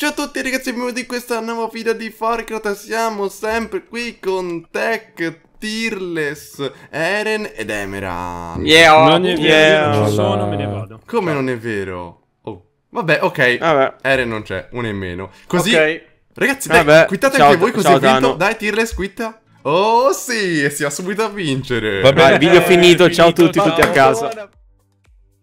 Ciao a tutti ragazzi e benvenuti in questa nuova video di Forcrota Siamo sempre qui con Tech Tearless, Eren ed Emerald yeah, Non è vero, non sono, me ne vado Come non è vero? Oh. Vabbè, ok, Vabbè. Eren non c'è, uno in meno Così, okay. ragazzi dai, Vabbè. quittate ciao, anche voi così ciao, vinto Dai Tearless, quitta Oh sì, si va subito a vincere Vabbè, video eh, finito, finito ciao a tutti, ciao. tutti a casa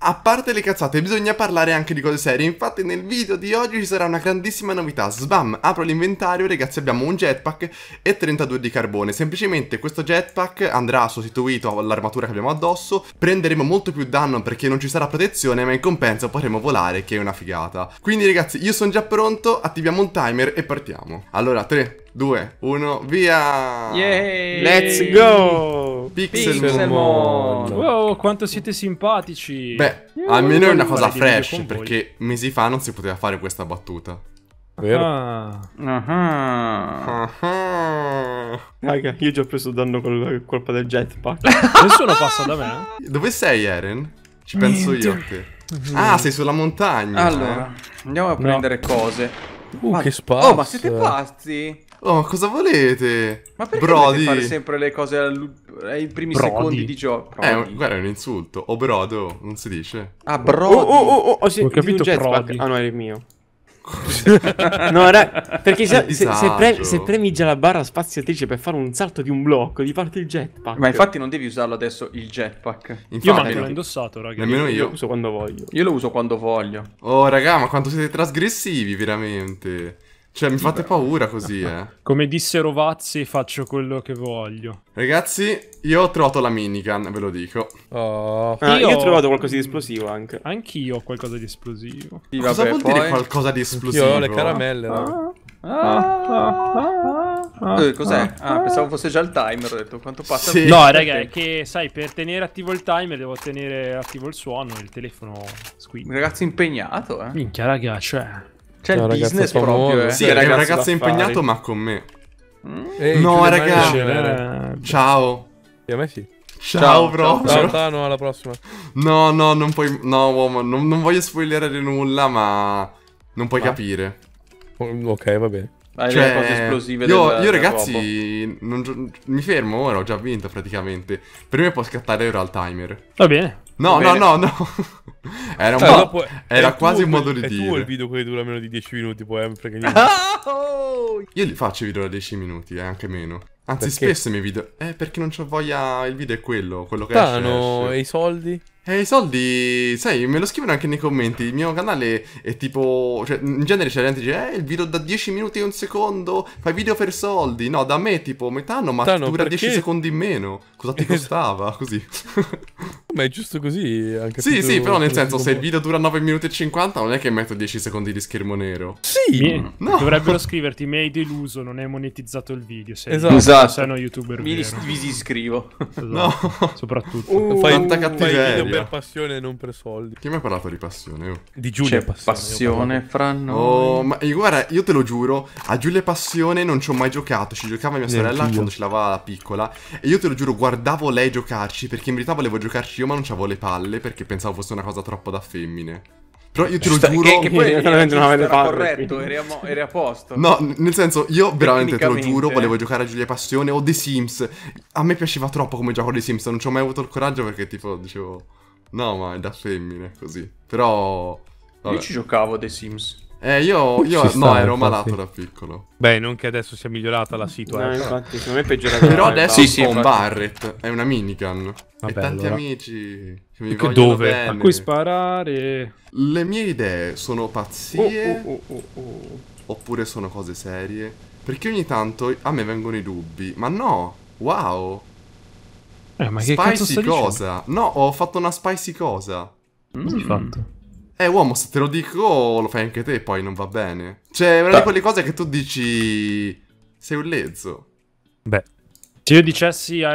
a parte le cazzate, bisogna parlare anche di cose serie. Infatti, nel video di oggi ci sarà una grandissima novità. Sbam, apro l'inventario, ragazzi, abbiamo un jetpack e 32 di carbone. Semplicemente questo jetpack andrà sostituito all'armatura che abbiamo addosso. Prenderemo molto più danno perché non ci sarà protezione, ma in compenso potremo volare, che è una figata. Quindi, ragazzi, io sono già pronto, attiviamo un timer e partiamo. Allora, 3, 2, 1, via! Yay! Let's go! Pixelmon! Pixelmon. Wow, quanto siete simpatici! Beh, yeah, almeno è una cosa fresh, perché voi. mesi fa non si poteva fare questa battuta. Vero? Ah. Ah. Ah. Raga, io già ho preso danno con colpa del jetpack. Nessuno passa da me. Dove sei, Eren? Ci penso Niente. io a te. Ah, sei sulla montagna. Eh. Allora, eh? andiamo a prendere no. cose. Uh, ma... che spazio. Oh, ma siete pazzi? Oh, ma cosa volete? Ma perché Brody. fare sempre le cose ai eh, primi Brody. secondi di gioco? Eh, guarda, è un insulto. O Brodo, oh, non si dice. Ah, Brodo. Oh, oh, oh, oh, oh sì, ho capito Brody. Ah, no, è il mio. no, era... perché se, se, se, pre... se, premi già la barra spaziatrice per fare un salto di un blocco, di parte il jetpack. Ma infatti non devi usarlo adesso il jetpack. Infatti, io manco l'ho indossato, raga. Nemmeno io. io. Lo uso quando voglio. Io lo uso quando voglio. Oh, raga, ma quanto siete trasgressivi, veramente. Cioè, mi fate paura così, eh. Come disse Rovazzi, faccio quello che voglio. Ragazzi, io ho trovato la minigun, ve lo dico. Oh. Ah, io... io ho trovato qualcosa di esplosivo anche. Anch'io ho qualcosa di esplosivo. Sì, Cosa vabbè, vuol poi... dire qualcosa di esplosivo? Io ho le caramelle, no? Ah, ah, ah, eh, Cos'è? Ah, pensavo fosse già il timer. Ho detto quanto passa. Sì. No, raga, è che sai, per tenere attivo il timer devo tenere attivo il suono. Il telefono Un Ragazzo impegnato, eh. Minchia, raga, cioè. C'è il business proprio. Eh. Sì, è un ragazzo impegnato, ma con me. Mm? Ehi, no, raga. Eh. Ciao. E a me sì. Ciao, ciao bro. Ciao, ciao, alla prossima. No, no, non puoi. No, uomo, non, non voglio spoilerare nulla, ma. Non puoi ma... capire. Mm, ok, va bene. Dai, cioè, cose esplosive io, del, io ragazzi, non, mi fermo ora, ho già vinto praticamente. Per me può scattare ora il timer. Va bene. No, no, no, no. Era, un allora, cioè, po', era quasi un modo di è dire. Tu il video che dura meno di 10 minuti, poi eh, non niente. Ah, oh! Io li faccio i video da 10 minuti, eh, anche meno. Anzi, perché? spesso i miei video... Eh, perché non c'ho voglia... Il video è quello, quello che Tano, esce, e i soldi? E i soldi, sai, me lo scrivono anche nei commenti. Il mio canale è tipo. Cioè, in genere c'è gente che dice: Eh, il video da 10 minuti e un secondo. Fai video per soldi. No, da me, tipo, metà ma Tano, dura perché? 10 secondi in meno. Cosa ti costava? Così. Ma è giusto così, anche Sì, sì, però nel senso, se il video dura 9 minuti e 50, non è che metto 10 secondi di schermo nero. Sì! Mi... No. Dovrebbero scriverti, mi hai deluso, non hai monetizzato il video. Se esatto. Io, esatto. Sei uno youtuber mi vero. Mi disiscrivo. Esatto. No. Soprattutto. Uh, fai tanta cattiveria. Fai video per passione e non per soldi. Chi mi ha parlato di passione? Oh. Di Giulia Passione. passione fra noi. Oh, ma guarda, io te lo giuro, a Giulia Passione non ci ho mai giocato. Ci giocava mia sorella Neanch'io. quando ci lavava la piccola. E io te lo giuro, guardavo lei giocarci, perché in verità volevo giocarci anch'io, ma non c'avevo le palle perché pensavo fosse una cosa troppo da femmine. Però io te lo Sta, giuro. Che, che poi veramente non avevo parole, corretto, quindi. eri a, eri a posto. No, nel senso, io veramente te lo giuro, volevo giocare a Giulia Passione o The Sims. A me piaceva troppo come gioco The Sims, non ci ho mai avuto il coraggio perché tipo dicevo. No, ma è da femmine, così. Però. Vabbè. Io ci giocavo The Sims. Eh, io, io no, ero malato da piccolo. Beh, non che adesso sia migliorata la situazione. No, infatti, secondo me è peggiorata. Però adesso sì, sì, ho un Barret, è una minigun. Vabbè, e tanti allora. amici che mi che dove? Bene. A cui sparare. Le mie idee sono pazzie. Oh oh, oh, oh, oh, oppure sono cose serie. Perché ogni tanto a me vengono i dubbi. Ma no, wow. Eh, ma che spicy cosa? Dicendo? No, ho fatto una spicy cosa. Cosa mm. hai fatto? Eh, uomo, se te lo dico, lo fai anche te, poi non va bene. Cioè, è una di quelle cose che tu dici. Sei un lezzo. Beh, se io dicessi a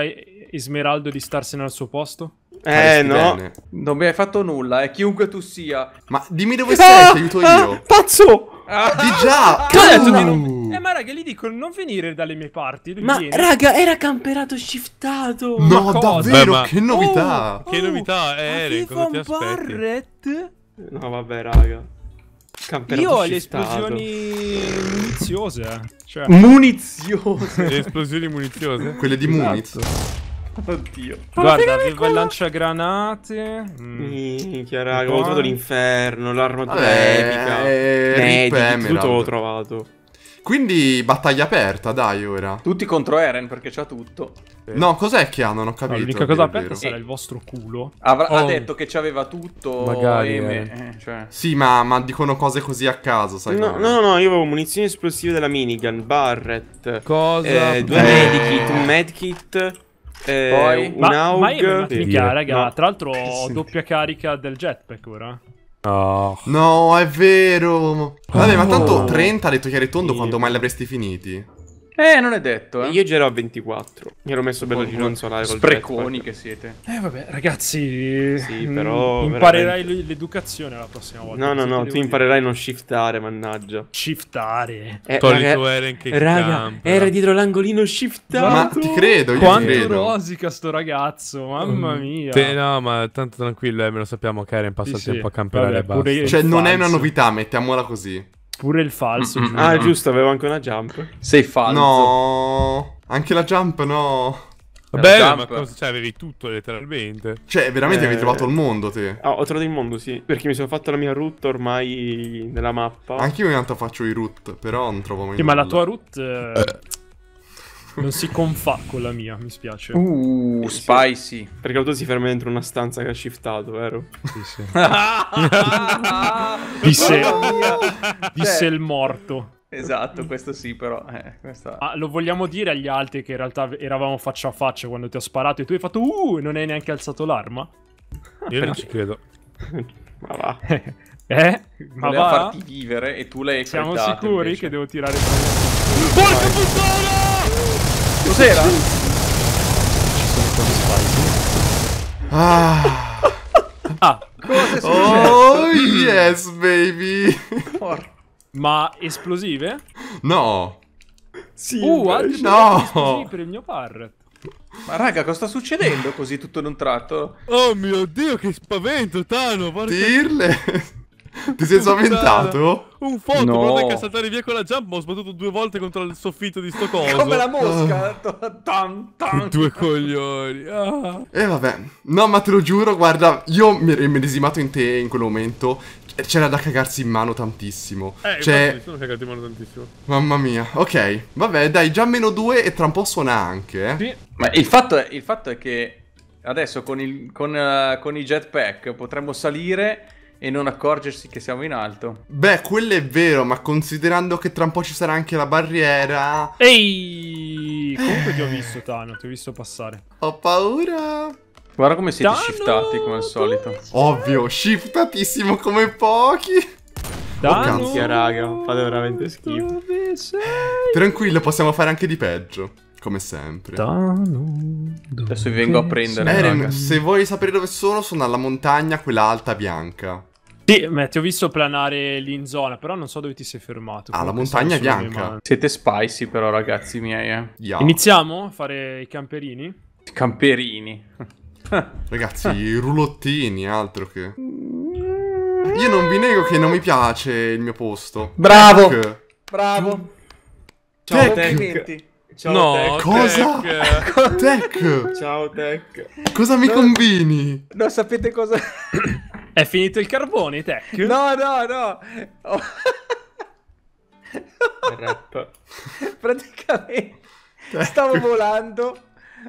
Esmeraldo di starsene al suo posto. Eh no, bene. non mi hai fatto nulla, eh, chiunque tu sia. Ma dimmi dove sei, ah, ti aiuto ah, io. pazzo! Ah, di già! Che ho di non... Eh ma raga, gli dico non venire dalle mie parti. Lui ma viene. raga, era camperato shiftato. No, davvero, Beh, ma... che novità! Oh, oh, che novità, eh, oh, Eric, cosa ti aspetti? Barrett? No, vabbè, raga. Camperato Io ho le esplosioni muniziose. Eh. Cioè... Muniziose? le esplosioni muniziose? Quelle di esatto. Muniz. Oddio. Guarda, aveva il lanciagranate. Mm. Minchia, mm. raga, ho trovato l'inferno, l'arma epica. Eh, Medic, tutto l'ho trovato. Quindi battaglia aperta, dai, ora. Tutti contro Eren perché c'ha tutto. Eh. No, cos'è che hanno? Non ho capito. No, l'unica cosa aperta sarà il vostro culo. Avra oh. Ha detto che c'aveva tutto. Magari. Eh. eh. Cioè. Sì, ma, ma, dicono cose così a caso, sai? No, no, no, io avevo munizioni esplosive della minigun, Barret. Cosa? Eh, due eh. medikit, un medkit. Eh, Poi, un ma, aug. Ma io, sì. raga, tra l'altro ho doppia carica del jetpack ora. No, è vero. Vabbè, oh. ma tanto 30 ha detto chiaro e tondo sì. quando mai l'avresti finiti. Eh, non è detto, eh. Io girerò a 24. Mi ero messo bello di non solare col Spreconi che siete. Eh, vabbè, ragazzi. Sì, mm, però. Imparerai veramente... l'educazione la prossima volta. No, no, no. Tu imparerai a non shiftare, mannaggia. Shiftare. Eh, Togli raga, Eren che raga, campa. era dietro l'angolino shiftato. Ma ti credo, io Quanto credo. rosica sto ragazzo, mamma mm. mia. Te, no, ma tanto tranquillo, eh, me lo sappiamo che Eren passa sì, il tempo sì. a camperare vabbè, e basta. Cioè, non è una novità, mettiamola così. Pure il falso. Mm-hmm. Ah, giusto, avevo anche una jump. Sei falso. No, anche la jump no. Vabbè, ma cosa, cioè, avevi tutto letteralmente. Cioè, veramente eh... avevi trovato il mondo, te. Ah, ho trovato il mondo, sì. Perché mi sono fatto la mia root ormai nella mappa. Anche io ogni tanto faccio i root, però non trovo mai. Sì, ma la tua root. Eh... eh. Non si confà con la mia, mi spiace. Uh, eh, spicy. Sì. Perché l'auto si ferma dentro una stanza che ha shiftato, vero? Sì, sì. disse, disse cioè, il morto. Esatto, questo sì, però. Eh, questa... ah, lo vogliamo dire agli altri che in realtà eravamo faccia a faccia quando ti ho sparato e tu hai fatto uh, e non hai neanche alzato l'arma? Io non ci credo. Ma va. Eh? Ma Voleva va? farti vivere e tu l'hai Siamo sicuri invece. che devo tirare. Porca puttana! Cos'era? Ci sono cose spicy. Ah. ah. Cosa oh yes baby. Porca. Ma esplosive? No. Sì, uh, altri no. per il mio parrot. Ma raga, cosa sta succedendo così tutto in un tratto? Oh mio Dio, che spavento, Tano! Porca... Dirle! Ti sei spaventato? Un foto, no. guarda a saltare via con la jump, ma ho sbattuto due volte contro il soffitto di sto coso. Come la mosca. Ah. tan, Due coglioni. Ah. E eh, vabbè. No, ma te lo giuro, guarda, io mi ero immedesimato in te in quel momento. C'era da cagarsi in mano tantissimo. Eh, cioè... sono cagato in mano tantissimo. Mamma mia. Ok, vabbè, dai, già meno due e tra un po' suona anche, eh. Sì. Ma il fatto è, il fatto è che adesso con, il, con, uh, con i jetpack potremmo salire e non accorgersi che siamo in alto. Beh, quello è vero, ma considerando che tra un po' ci sarà anche la barriera... Ehi! Eh. Comunque ti ho visto, Tano, ti ho visto passare. Ho paura! Guarda come siete Tano, shiftati, come al solito. Ovvio, shiftatissimo come pochi! Dano, oh, raga, fate veramente schifo. Tranquillo, possiamo fare anche di peggio. Come sempre. Dano, Adesso vi vengo a prendere. Eren, se vuoi sapere dove sono, sono alla montagna, quella alta bianca. Sì, beh, ti ho visto planare lì in zona, però non so dove ti sei fermato. Ah, la montagna bianca. Siete spicy però, ragazzi miei. Eh. Yeah. Iniziamo a fare i camperini? Camperini. ragazzi, i rulottini, altro che... Io non vi nego che non mi piace il mio posto. Bravo! Tech. Bravo! Ciao, Tech. complimenti. Ciao, no, tech. Cosa? Tech. tech. Ciao, Tech. Cosa mi non... combini? Non sapete cosa... È finito il carbone, Tech? No, no, no. Oh. Rap. Praticamente stavo volando,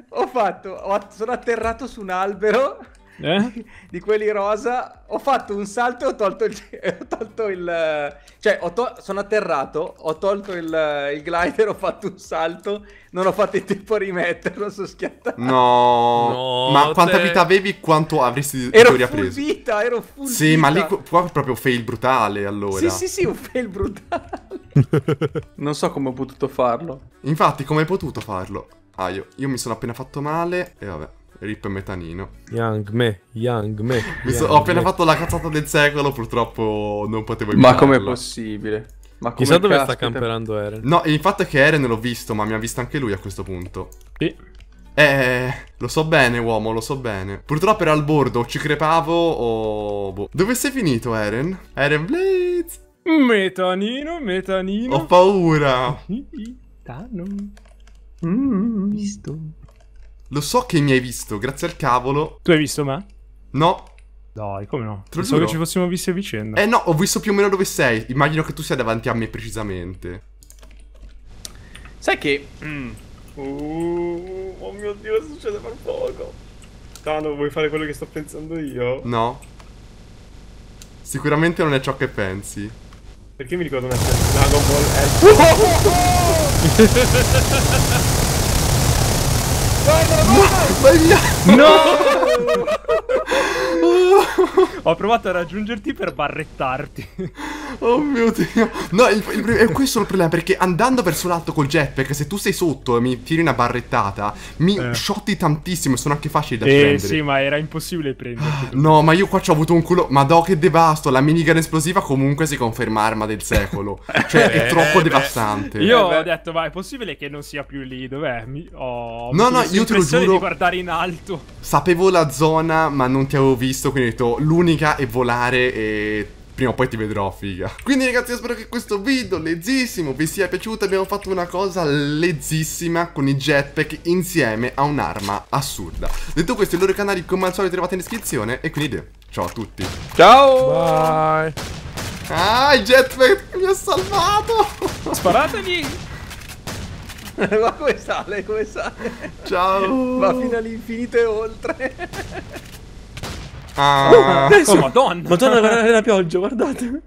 ho fatto, ho, sono atterrato su un albero eh? di quelli rosa, ho fatto un salto e ho tolto il, ho tolto il... Cioè, to... sono atterrato, ho tolto il... il, glider, ho fatto un salto, non ho fatto il tempo a rimetterlo, sono schiattato. No, no ma te... quanta vita avevi, quanto avresti ero ripreso? Ero vita, ero full Sì, vita. ma lì qua è proprio fail brutale, allora. Sì, sì, sì, un fail brutale. non so come ho potuto farlo. Infatti, come hai potuto farlo? Ah, io, io mi sono appena fatto male e vabbè. Rip metanino. Young me, young me. Young so, ho appena me. fatto la cazzata del secolo, purtroppo non potevo impararla. Ma com'è possibile? Ma come Chissà dove sta camperando Eren. No, il fatto è che Eren l'ho visto, ma mi ha visto anche lui a questo punto. Sì. Eh, lo so bene, uomo, lo so bene. Purtroppo era al bordo, ci crepavo o... Boh. Dove sei finito, Eren? Eren Blades? Metanino, metanino. Ho paura. Mmm, Mm. Visto. Lo so che mi hai visto, grazie al cavolo. Tu hai visto me? No. Dai, come no? Te Pensavo che ci fossimo visti a vicenda. Eh no, ho visto più o meno dove sei. Immagino che tu sia davanti a me precisamente. Sai che... Mm. Uh, oh mio Dio, succede per poco. Tano, vuoi fare quello che sto pensando io? No. Sicuramente non è ciò che pensi. Perché mi ricordo una scena di Dragon Ball? No! Ho provato a raggiungerti per barrettarti. Oh mio dio. No, il, il, è questo il problema. Perché andando verso l'alto col jetpack, se tu sei sotto e mi tiri una barrettata, mi eh. shotti tantissimo. Sono anche facili da eh, prendere. Sì, ma era impossibile prenderti. No, ma io qua ci ho avuto un culo. Ma do che devasto. La minigun esplosiva comunque si conferma arma del secolo. cioè, eh, è eh, troppo eh, devastante. Io eh, ho detto, ma è possibile che non sia più lì? Dov'è? Mi... Oh, no, no, io te lo giuro. di guardare in alto. Sapevo la zona, ma non ti avevo visto. Quindi ho detto, l'unica è volare e prima o poi ti vedrò, figa. Quindi ragazzi io spero che questo video lezzissimo vi sia piaciuto, abbiamo fatto una cosa lezzissima con i jetpack insieme a un'arma assurda. Detto questo i loro canali come al solito trovate in descrizione e quindi ciao a tutti. Ciao! Bye! Ah, il jetpack mi ha salvato! Sparatemi! Ma come sale, come sale? Ciao! Va fino all'infinito e oltre! Ah, adesso, madonna! Madonna, guardate la pioggia, guardate.